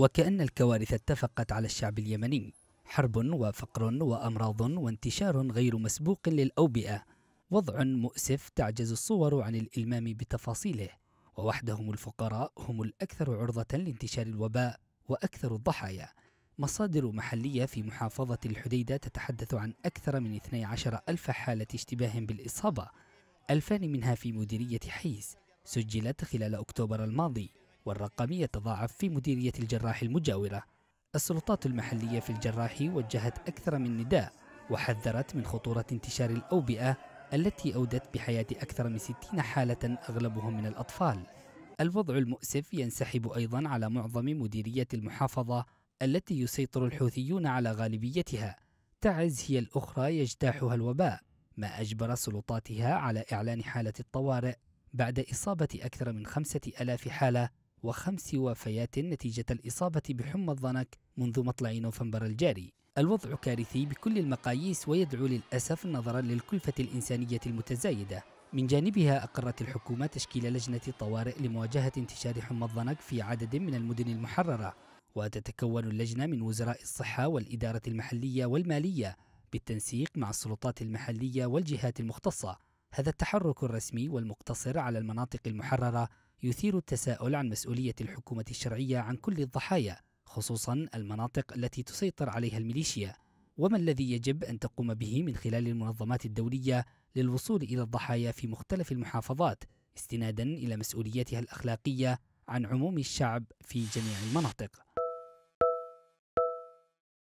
وكأن الكوارث اتفقت على الشعب اليمني حرب وفقر وأمراض وانتشار غير مسبوق للأوبئة وضع مؤسف تعجز الصور عن الإلمام بتفاصيله ووحدهم الفقراء هم الأكثر عرضة لانتشار الوباء وأكثر الضحايا مصادر محلية في محافظة الحديدة تتحدث عن أكثر من 12 ألف حالة اشتباه بالإصابة ألفان منها في مديرية حيز سجلت خلال أكتوبر الماضي والرقمية تضاعف في مديرية الجراح المجاورة السلطات المحلية في الجراح وجهت أكثر من نداء وحذرت من خطورة انتشار الأوبئة التي أودت بحياة أكثر من 60 حالة أغلبهم من الأطفال الوضع المؤسف ينسحب أيضا على معظم مديرية المحافظة التي يسيطر الحوثيون على غالبيتها تعز هي الأخرى يجتاحها الوباء ما أجبر سلطاتها على إعلان حالة الطوارئ بعد إصابة أكثر من خمسة ألاف حالة وخمس وفيات نتيجة الإصابة بحمى الضنك منذ مطلع نوفمبر الجاري الوضع كارثي بكل المقاييس ويدعو للأسف نظرا للكلفة الإنسانية المتزايدة من جانبها أقرت الحكومة تشكيل لجنة طوارئ لمواجهة انتشار حمى الضنك في عدد من المدن المحررة وتتكون اللجنة من وزراء الصحة والإدارة المحلية والمالية بالتنسيق مع السلطات المحلية والجهات المختصة هذا التحرك الرسمي والمقتصر على المناطق المحررة يثير التساؤل عن مسؤولية الحكومة الشرعية عن كل الضحايا خصوصا المناطق التي تسيطر عليها الميليشيا وما الذي يجب أن تقوم به من خلال المنظمات الدولية للوصول إلى الضحايا في مختلف المحافظات استنادا إلى مسؤوليتها الأخلاقية عن عموم الشعب في جميع المناطق